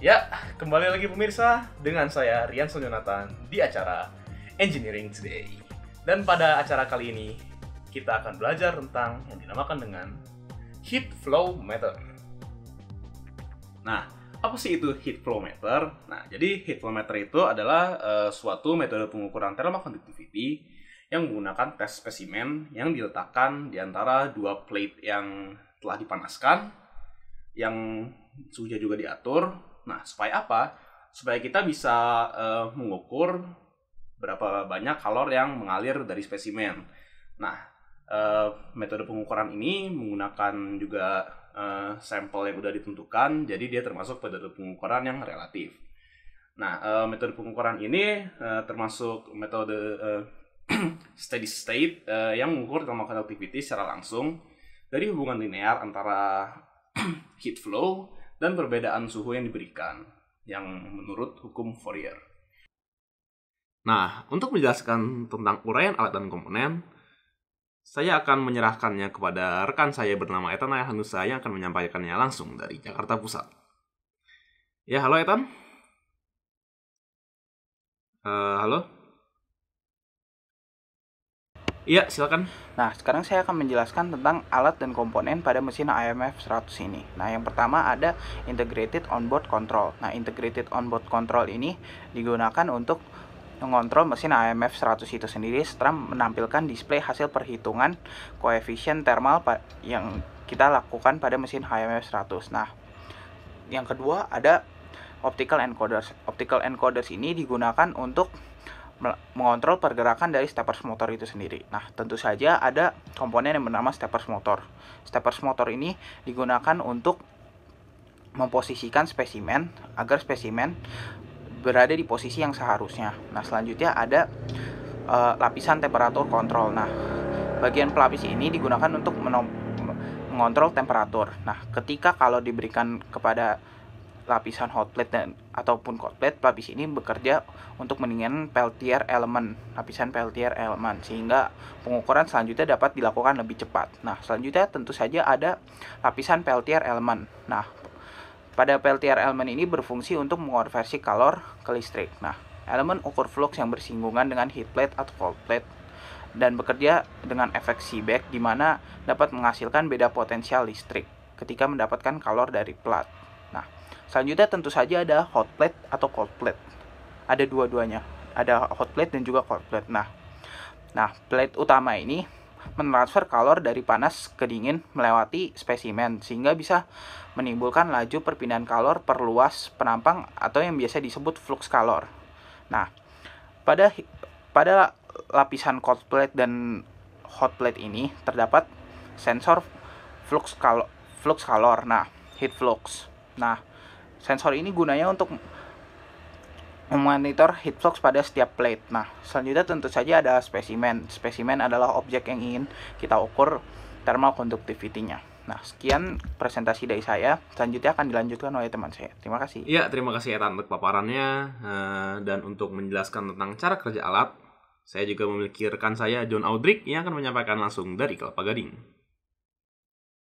Ya, kembali lagi pemirsa dengan saya Rian Sonjonatan di acara Engineering Today. Dan pada acara kali ini, kita akan belajar tentang yang dinamakan dengan Heat Flow Meter. Nah, apa sih itu Heat Flow Meter? Nah, jadi Heat Flow Meter itu adalah uh, suatu metode pengukuran thermal conductivity yang menggunakan tes spesimen yang diletakkan di antara dua plate yang telah dipanaskan, yang suhunya juga diatur, Nah, supaya apa? Supaya kita bisa uh, mengukur berapa banyak kalor yang mengalir dari spesimen. Nah, uh, metode pengukuran ini menggunakan juga uh, sampel yang sudah ditentukan, jadi dia termasuk metode pengukuran yang relatif. Nah, uh, metode pengukuran ini uh, termasuk metode uh, steady state uh, yang mengukur thermal conductivity secara langsung dari hubungan linear antara heat flow dan perbedaan suhu yang diberikan, yang menurut hukum Fourier. Nah, untuk menjelaskan tentang uraian alat dan komponen, saya akan menyerahkannya kepada rekan saya bernama Ethan Hanusa yang akan menyampaikannya langsung dari Jakarta Pusat. Ya, halo Ethan. Uh, halo? Iya, silakan. Nah, sekarang saya akan menjelaskan tentang alat dan komponen pada mesin IMF 100 ini. Nah, yang pertama ada integrated onboard control. Nah, integrated onboard control ini digunakan untuk mengontrol mesin IMF 100 itu sendiri setelah menampilkan display hasil perhitungan koefisien thermal yang kita lakukan pada mesin IMF 100. Nah, yang kedua ada optical encoders. Optical encoders ini digunakan untuk mengontrol pergerakan dari stepper motor itu sendiri. Nah, tentu saja ada komponen yang bernama stepper motor. Stepper motor ini digunakan untuk memposisikan spesimen agar spesimen berada di posisi yang seharusnya. Nah, selanjutnya ada e, lapisan temperatur kontrol. Nah, bagian pelapis ini digunakan untuk mengontrol temperatur. Nah, ketika kalau diberikan kepada lapisan hot plate dan ataupun cold plate, pelapis ini bekerja untuk mendingin peltier elemen, lapisan peltier elemen sehingga pengukuran selanjutnya dapat dilakukan lebih cepat. Nah, selanjutnya tentu saja ada lapisan peltier elemen. Nah, pada peltier elemen ini berfungsi untuk mengonversi kalor ke listrik. Nah, elemen ukur flux yang bersinggungan dengan heat plate atau cold plate dan bekerja dengan efek seebeck di mana dapat menghasilkan beda potensial listrik ketika mendapatkan kalor dari plat. Selanjutnya tentu saja ada hot plate atau cold plate. Ada dua-duanya, ada hot plate dan juga cold plate. Nah, nah plate utama ini menransfer kalor dari panas ke dingin melewati spesimen sehingga bisa menimbulkan laju perpindahan kalor per luas penampang atau yang biasa disebut flux kalor. Nah, pada pada lapisan cold plate dan hot plate ini terdapat sensor flux kalor, flux kalor. Nah, heat flux. Nah, Sensor ini gunanya untuk memonitor heat flux pada setiap plate. Nah, selanjutnya tentu saja ada spesimen. Spesimen adalah objek yang ingin kita ukur thermal conductivity-nya. Nah, sekian presentasi dari saya. Selanjutnya akan dilanjutkan oleh teman saya. Terima kasih. Iya, terima kasih Etan untuk paparannya eh, dan untuk menjelaskan tentang cara kerja alat. Saya juga memiliki rekan saya John Audrick yang akan menyampaikan langsung dari Kelapa Gading.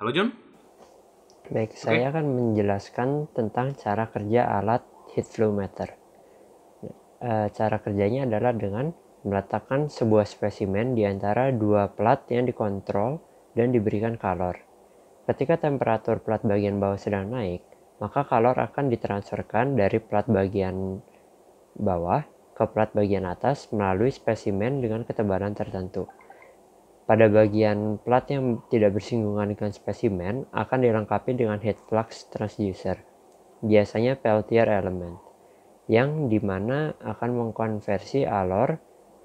Halo John. Baik, okay. saya akan menjelaskan tentang cara kerja alat heat flow meter. E, cara kerjanya adalah dengan meletakkan sebuah spesimen di antara dua plat yang dikontrol dan diberikan kalor. Ketika temperatur plat bagian bawah sedang naik, maka kalor akan ditransferkan dari plat bagian bawah ke plat bagian atas melalui spesimen dengan ketebalan tertentu pada bagian plat yang tidak bersinggungan dengan spesimen akan dilengkapi dengan heat flux transducer, biasanya Peltier element, yang dimana akan mengkonversi alor,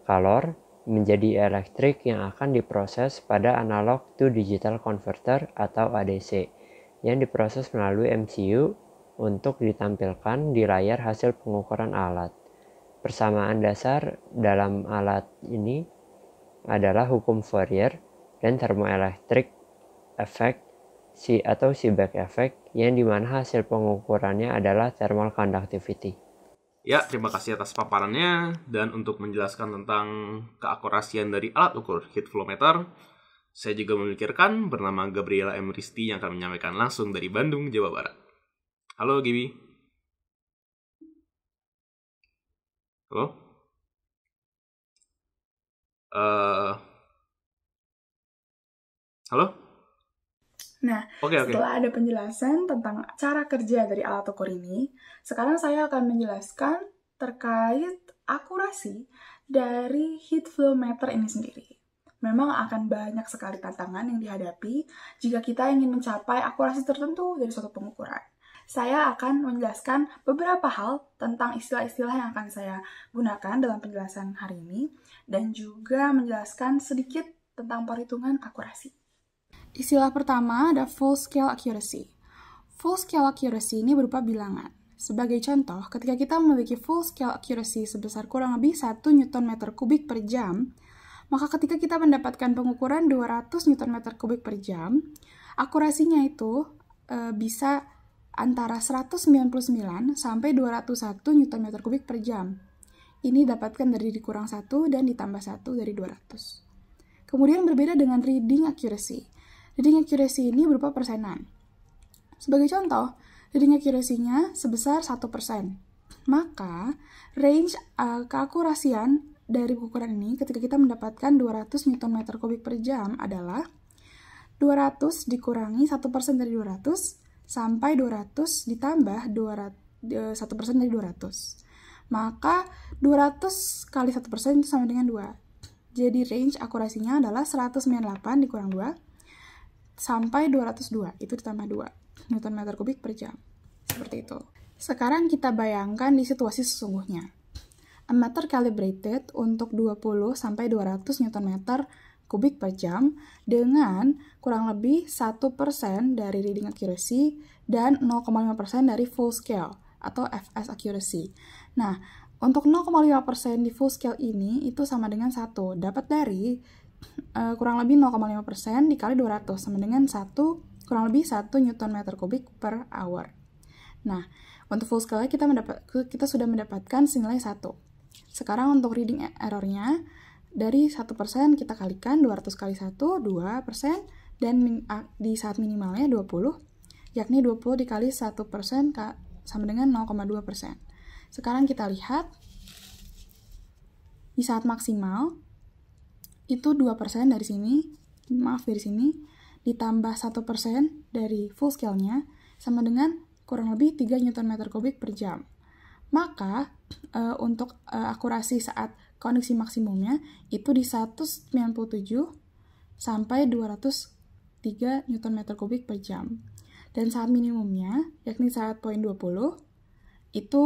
kalor, menjadi elektrik yang akan diproses pada analog to digital converter atau ADC, yang diproses melalui MCU untuk ditampilkan di layar hasil pengukuran alat. Persamaan dasar dalam alat ini adalah hukum Fourier dan thermoelectric effect si atau si back effect yang dimana hasil pengukurannya adalah thermal conductivity. Ya, terima kasih atas paparannya dan untuk menjelaskan tentang keakurasian dari alat ukur heat flow meter, saya juga memikirkan bernama Gabriela M. Risti yang akan menyampaikan langsung dari Bandung, Jawa Barat. Halo, Gibi. Halo? uh, halo Nah, okay, okay. setelah ada penjelasan tentang cara kerja dari alat ukur ini, sekarang saya akan menjelaskan terkait akurasi dari heat flow meter ini sendiri. Memang akan banyak sekali tantangan yang dihadapi jika kita ingin mencapai akurasi tertentu dari suatu pengukuran. Saya akan menjelaskan beberapa hal tentang istilah-istilah yang akan saya gunakan dalam penjelasan hari ini dan juga menjelaskan sedikit tentang perhitungan akurasi. Istilah pertama ada full scale accuracy. Full scale accuracy ini berupa bilangan. Sebagai contoh, ketika kita memiliki full scale accuracy sebesar kurang lebih 1 newton meter kubik per jam, maka ketika kita mendapatkan pengukuran 200 newton meter kubik per jam, akurasinya itu e, bisa antara 199 sampai 201 meter kubik per jam. Ini dapatkan dari dikurang 1 dan ditambah 1 dari 200. Kemudian berbeda dengan reading accuracy. Reading accuracy ini berupa persenan. Sebagai contoh, reading accuracy-nya sebesar 1%. Maka, range uh, keakurasian dari ukuran ini ketika kita mendapatkan 200 Nm kubik per jam adalah 200 dikurangi 1% dari 200 sampai 200 ditambah 200, 1% eh, dari 200 maka 200 kali 1% persen itu sama dengan 2. Jadi range akurasinya adalah 198 dikurang 2 sampai 202, itu ditambah 2 Newton meter kubik per jam. Seperti itu. Sekarang kita bayangkan di situasi sesungguhnya. A meter calibrated untuk 20 sampai 200 Newton meter kubik per jam dengan kurang lebih 1% dari reading accuracy dan 0,5% dari full scale atau FS accuracy. Nah, untuk 0,5% di full scale ini itu sama dengan 1. Dapat dari uh, kurang lebih 0,5% dikali 200 sama dengan 1 kurang lebih 1 Newton meter kubik per hour. Nah, untuk full scale kita mendapat kita sudah mendapatkan nilai 1. Sekarang untuk reading errornya dari 1% kita kalikan 200 kali 1 2% dan ah, di saat minimalnya 20 yakni 20 dikali 1% sama dengan 0,2%. Sekarang kita lihat di saat maksimal itu 2% dari sini, maaf dari sini, ditambah 1% dari full scale-nya sama dengan kurang lebih 3 Nm kubik per jam. Maka e, untuk e, akurasi saat kondisi maksimumnya itu di 197 sampai 203 Nm kubik per jam. Dan saat minimumnya, yakni saat poin 20, itu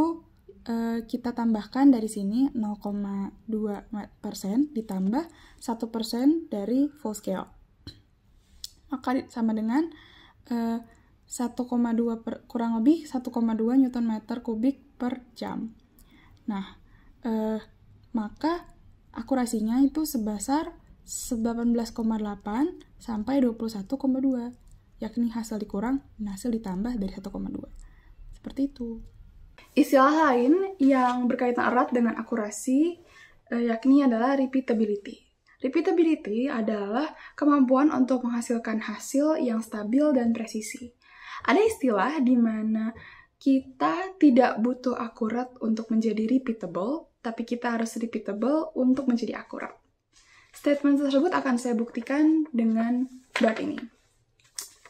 e, kita tambahkan dari sini 0,2% ditambah 1% dari full scale. Maka sama dengan e, eh, 1,2 per, kurang lebih 1,2 Newton meter kubik per jam. Nah, e, maka akurasinya itu sebesar 18,8 sampai 21,2 yakni hasil dikurang dan hasil ditambah dari 1,2. Seperti itu. Istilah lain yang berkaitan erat dengan akurasi eh, yakni adalah repeatability. Repeatability adalah kemampuan untuk menghasilkan hasil yang stabil dan presisi. Ada istilah di mana kita tidak butuh akurat untuk menjadi repeatable, tapi kita harus repeatable untuk menjadi akurat. Statement tersebut akan saya buktikan dengan bab ini.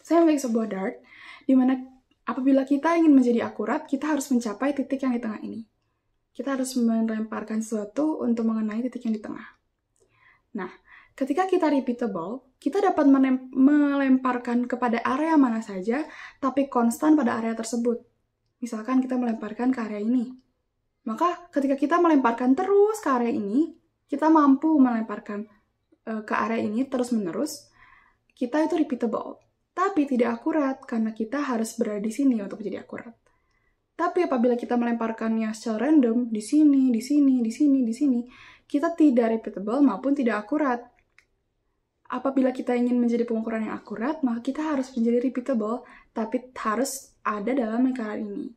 Saya memiliki sebuah dart, di mana apabila kita ingin menjadi akurat, kita harus mencapai titik yang di tengah ini. Kita harus melemparkan sesuatu untuk mengenai titik yang di tengah. Nah, ketika kita repeatable, kita dapat melemparkan kepada area mana saja, tapi konstan pada area tersebut. Misalkan kita melemparkan ke area ini. Maka ketika kita melemparkan terus ke area ini, kita mampu melemparkan eh, ke area ini terus-menerus, kita itu repeatable tapi tidak akurat karena kita harus berada di sini untuk menjadi akurat. Tapi apabila kita melemparkannya secara random di sini, di sini, di sini, di sini, kita tidak repeatable maupun tidak akurat. Apabila kita ingin menjadi pengukuran yang akurat, maka kita harus menjadi repeatable, tapi harus ada dalam lingkaran ini.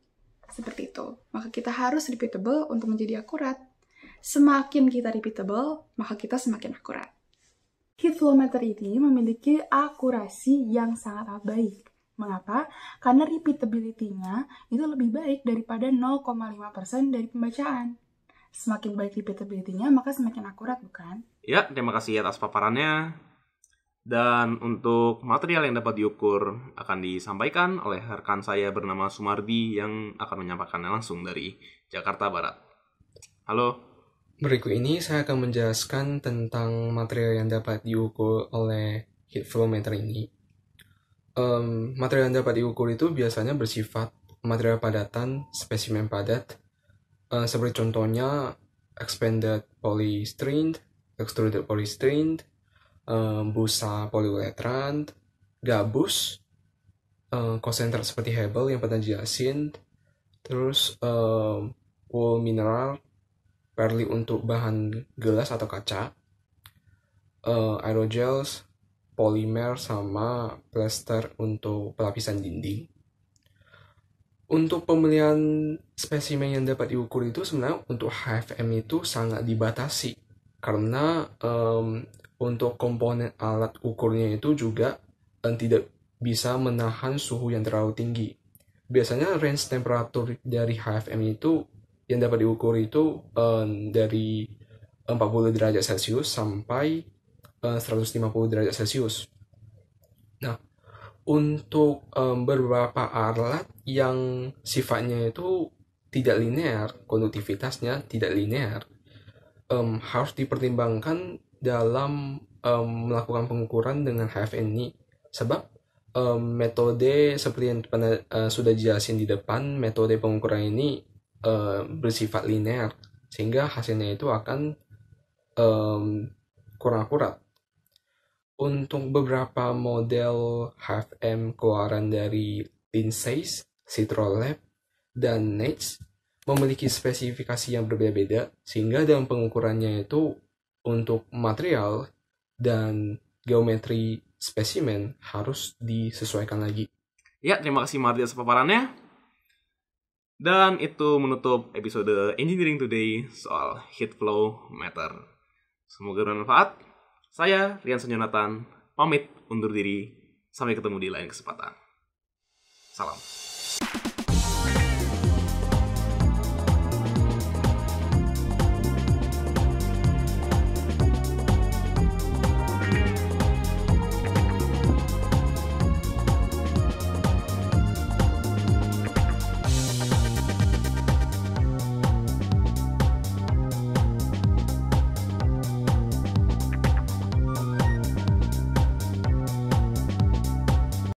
Seperti itu. Maka kita harus repeatable untuk menjadi akurat. Semakin kita repeatable, maka kita semakin akurat. Hiflometer ini memiliki akurasi yang sangat baik. Mengapa? Karena repeatability-nya itu lebih baik daripada 0,5% dari pembacaan. Semakin baik repeatability-nya, maka semakin akurat, bukan? Ya, terima kasih atas paparannya. Dan untuk material yang dapat diukur akan disampaikan oleh rekan saya bernama Sumardi yang akan menyampaikannya langsung dari Jakarta Barat. Halo, Berikut ini saya akan menjelaskan tentang material yang dapat diukur oleh heat flow meter ini. Um, material yang dapat diukur itu biasanya bersifat material padatan, spesimen padat, uh, seperti contohnya expanded polystyrene, extruded polystyrene, um, busa polyuretran, gabus, uh, eh, konsentrat seperti Hebel yang pernah dijelasin, terus um, wool mineral, Perli untuk bahan gelas atau kaca, uh, aerogels, polimer, sama plaster untuk pelapisan dinding. Untuk pemilihan spesimen yang dapat diukur itu sebenarnya untuk HFM itu sangat dibatasi karena um, untuk komponen alat ukurnya itu juga um, tidak bisa menahan suhu yang terlalu tinggi. Biasanya range temperatur dari HFM itu yang dapat diukur itu um, dari 40 derajat Celcius sampai eh, uh, 150 derajat Celcius. Nah, untuk um, beberapa alat yang sifatnya itu tidak linear, konduktivitasnya tidak linear, um, harus dipertimbangkan dalam um, melakukan pengukuran dengan HFN ini. Sebab um, metode seperti yang uh, sudah dijelasin di depan, metode pengukuran ini Eh, bersifat linear sehingga hasilnya itu akan um, kurang akurat. Untuk beberapa model HFM keluaran dari Linsays, CitroLab, dan Nets memiliki spesifikasi yang berbeda-beda sehingga dalam pengukurannya itu untuk material dan geometri spesimen harus disesuaikan lagi. Ya, terima kasih Mardi atas paparannya. Dan itu menutup episode Engineering Today soal heat flow meter. Semoga bermanfaat. Saya Rian Senyonatan, pamit undur diri. Sampai ketemu di lain kesempatan. Salam.